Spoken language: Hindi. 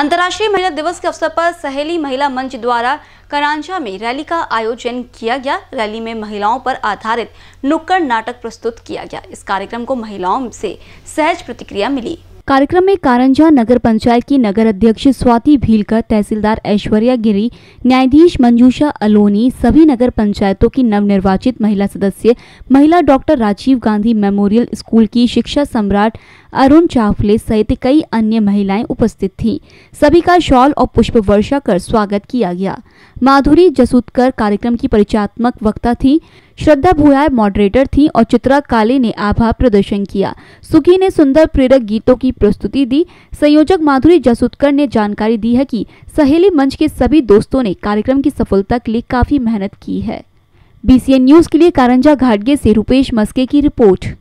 अंतर्राष्ट्रीय महिला दिवस के अवसर पर सहेली महिला मंच द्वारा करांचा में रैली का आयोजन किया गया रैली में महिलाओं पर आधारित नुक्कड़ नाटक प्रस्तुत किया गया इस कार्यक्रम को महिलाओं से सहज प्रतिक्रिया मिली कार्यक्रम में कारंजा नगर पंचायत की नगर अध्यक्ष स्वाति भीलकर तहसीलदार ऐश्वर्या गिरी न्यायाधीश मंजूषा अलोनी सभी नगर पंचायतों की नवनिर्वाचित महिला सदस्य महिला doctor Rajiv Gandhi memorial school की शिक्षा सम्राट अरुण चाफले सहित कई अन्य महिलाएं उपस्थित थीं सभी का शॉल और पुष्प वर्षा कर स्वागत किया गया माधुरी जसूतकर कार्यक्रम की परिचयात्मक वक्ता थी श्रद्धा भूया मॉडरेटर थी और चित्रा काले ने आभा प्रदर्शन किया सुखी ने सुंदर प्रेरक गीतों की प्रस्तुति दी संयोजक माधुरी जसूतकर ने जानकारी दी है कि सहेली मंच के सभी दोस्तों ने कार्यक्रम की सफलता के लिए काफी मेहनत की है बीसीएन न्यूज के लिए कारंजा घाटगे से रूपेश मस्के की रिपोर्ट